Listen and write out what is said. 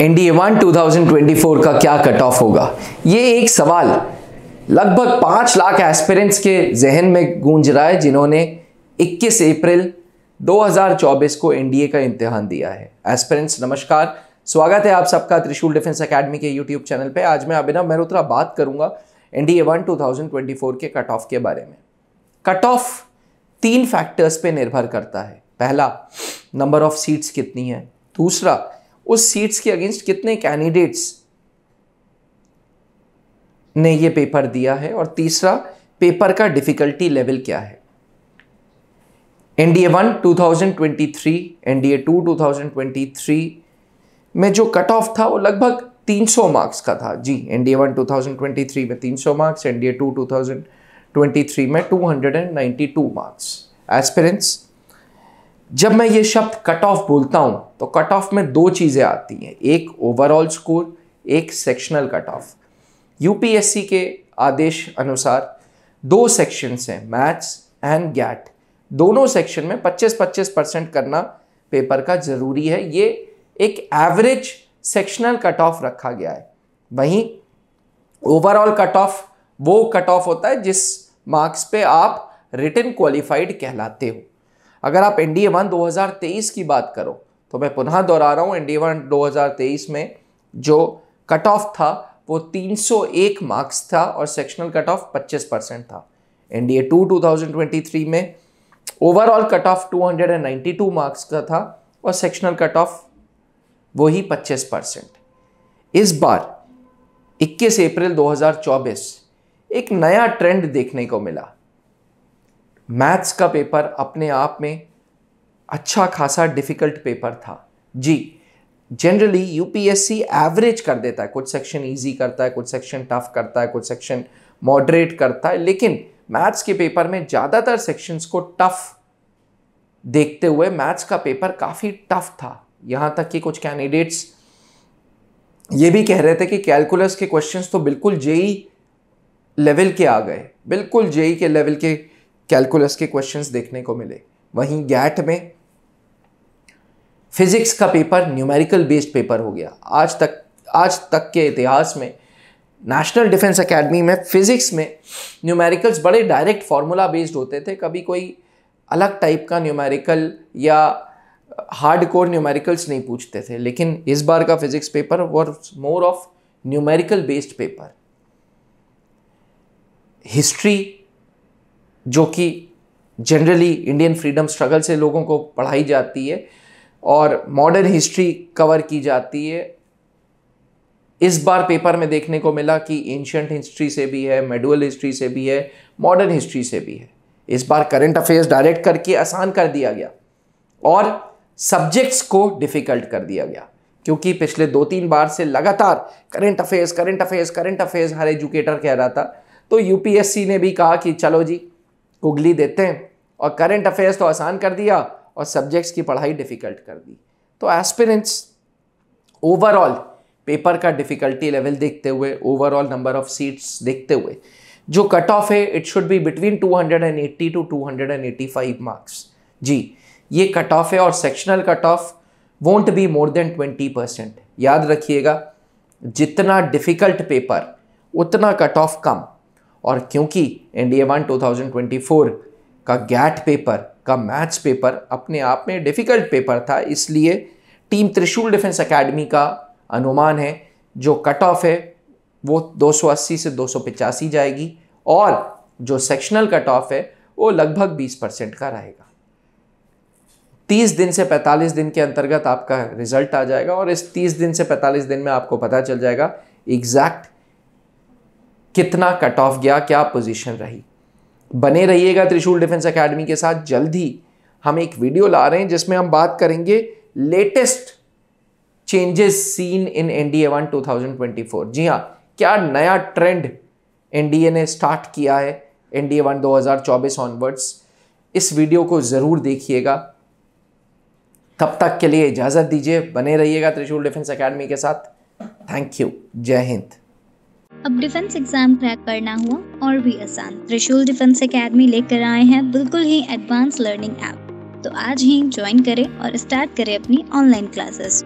NDA one 2024 का क्या cut off होगा ये एक सवाल लगभग पांच लाख एस्पिरेंट्स के जहन में गूंज रहा है जिन्होंने 21 अप्रैल 2024 को एनडीए का इम्तिहान दिया है एस्पिरेंट्स नमस्कार स्वागत है आप सबका त्रिशूल डिफेंस अकेडमी के यूट्यूब चैनल पे आज मैं अभिनव मेहरोत्रा बात करूंगा N D A one two के कट ऑफ के बारे में कट ऑफ तीन फैक्टर्स पे निर्भर करता है पहला नंबर ऑफ सीट्स कितनी है दूसरा उस सीट्स के अगेंस्ट कितने कैंडिडेट्स ने ये पेपर दिया है और तीसरा पेपर का डिफिकल्टी लेवल क्या है N D A one two thousand twenty three N D A two two thousand twenty three में जो कट ऑफ था वो लगभग 300 मार्क्स का था जी एन डी वन टू में 300 marks N D A two two में 292 मार्क्स एस्पिरेंट्स जब मैं ये शब्द कट ऑफ बोलता हूँ तो कट ऑफ में दो चीज़ें आती हैं एक ओवरऑल स्कोर एक सेक्शनल कट ऑफ यूपीएससी के आदेश अनुसार दो सेक्शंस हैं मैथ्स एंड गैट दोनों सेक्शन में 25-25 परसेंट करना पेपर का ज़रूरी है ये एक एवरेज सेक्शनल कट ऑफ रखा गया है वहीं ओवरऑल कट ऑफ वो कट ऑफ होता है जिस मार्क्स पे आप रिटर्न क्वालिफाइड कहलाते हो अगर आप एन डी वन दो की बात करो तो मैं पुनः दोहरा रहा हूँ एन डी वन दो में जो कट ऑफ था वो 301 मार्क्स था और सेक्शनल कट ऑफ 25 परसेंट था N D A two two में ओवरऑल कट ऑफ 292 मार्क्स का था और सेक्शनल कट ऑफ वही पच्चीस 25 परसेंट इस बार 21 अप्रैल 2024 एक नया ट्रेंड देखने को मिला मैथ्स का पेपर अपने आप में अच्छा खासा डिफ़िकल्ट पेपर था जी जनरली यूपीएससी एवरेज कर देता है कुछ सेक्शन इजी करता है कुछ सेक्शन टफ करता है कुछ सेक्शन मॉडरेट करता है लेकिन मैथ्स के पेपर में ज़्यादातर सेक्शंस को टफ देखते हुए मैथ्स का पेपर काफ़ी टफ था यहाँ तक कि कुछ कैंडिडेट्स ये भी कह रहे थे कि कैलकुलस के क्वेश्चंस तो बिल्कुल जेई लेवल के आ गए बिल्कुल जेई के लेवल के कैलकुलस के क्वेश्चंस देखने को मिले वहीं गैट में फिज़िक्स का पेपर न्यूमेरिकल बेस्ड पेपर हो गया आज तक आज तक के इतिहास में नेशनल डिफेंस एकेडमी में फिज़िक्स में न्यूमेरिकल्स बड़े डायरेक्ट फार्मूला बेस्ड होते थे कभी कोई अलग टाइप का न्यूमेरिकल या हार्ड कोर न्यूमेरिकल्स नहीं पूछते थे लेकिन इस बार का physics paper was more of numerical based paper history जो कि जनरली इंडियन फ्रीडम स्ट्रगल से लोगों को पढ़ाई जाती है और मॉडर्न हिस्ट्री कवर की जाती है इस बार पेपर में देखने को मिला कि एंशंट हिस्ट्री से भी है मेडुअल हिस्ट्री से भी है मॉडर्न हिस्ट्री से भी है इस बार करंट अफेयर्स डायरेक्ट करके आसान कर दिया गया और सब्जेक्ट्स को डिफ़िकल्ट कर दिया गया क्योंकि पिछले दो तीन बार से लगातार current affairs current affairs current affairs हर एजुकेटर कह रहा था तो यूपीएससी ने भी कहा कि चलो जी कुगली देते हैं और करंट अफेयर्स तो आसान कर दिया और सब्जेक्ट्स की पढ़ाई डिफ़िकल्ट कर दी तो एस्पिरेंट्स ओवरऑल पेपर का डिफ़िकल्टी लेवल देखते हुए ओवरऑल नंबर ऑफ सीट्स देखते हुए जो कट ऑफ है it should be between 280 to 285 marks जी ये कट ऑफ है और sectional cut off won't be more than twenty percent याद रखिएगा जितना डिफ़िकल्ट पेपर उतना कट ऑफ कम और क्योंकि N D A one two thousand twenty four का गैट पेपर का मैथ्स पेपर अपने आप में डिफ़िकल्ट पेपर था इसलिए टीम त्रिशूल डिफेंस एकेडमी का अनुमान है जो कट ऑफ है वो 280 से पिचासी जाएगी और जो सेक्शनल कट ऑफ है वो लगभग 20 परसेंट का रहेगा तीस दिन से पैंतालीस दिन के अंतर्गत आपका रिजल्ट आ जाएगा और इस तीस दिन से पैंतालीस दिन में आपको पता चल जाएगा एग्जैक्ट कितना कट ऑफ गया क्या पोजीशन रही बने रहिएगा त्रिशूल डिफेंस एकेडमी के साथ जल्द ही हम एक वीडियो ला रहे हैं जिसमें हम बात करेंगे latest changes seen in NDA one two thousand twenty four जी हाँ क्या नया ट्रेंड एन डी ए ने स्टार्ट किया है एनडीए वन दो हज़ार चौबीस ऑनवर्ड्स इस वीडियो को ज़रूर देखिएगा तब तक के लिए इजाज़त दीजिए बने रहिएगा त्रिशूल डिफेंस अकेडमी के साथ थैंक यू जय हिंद अब डिफेंस एग्जाम क्रैक करना हुआ और भी आसान त्रिशूल डिफेंस एकेडमी लेकर आए हैं बिल्कुल ही एडवांस लर्निंग ऐप तो आज ही ज्वाइन करें और स्टार्ट करें अपनी ऑनलाइन क्लासेस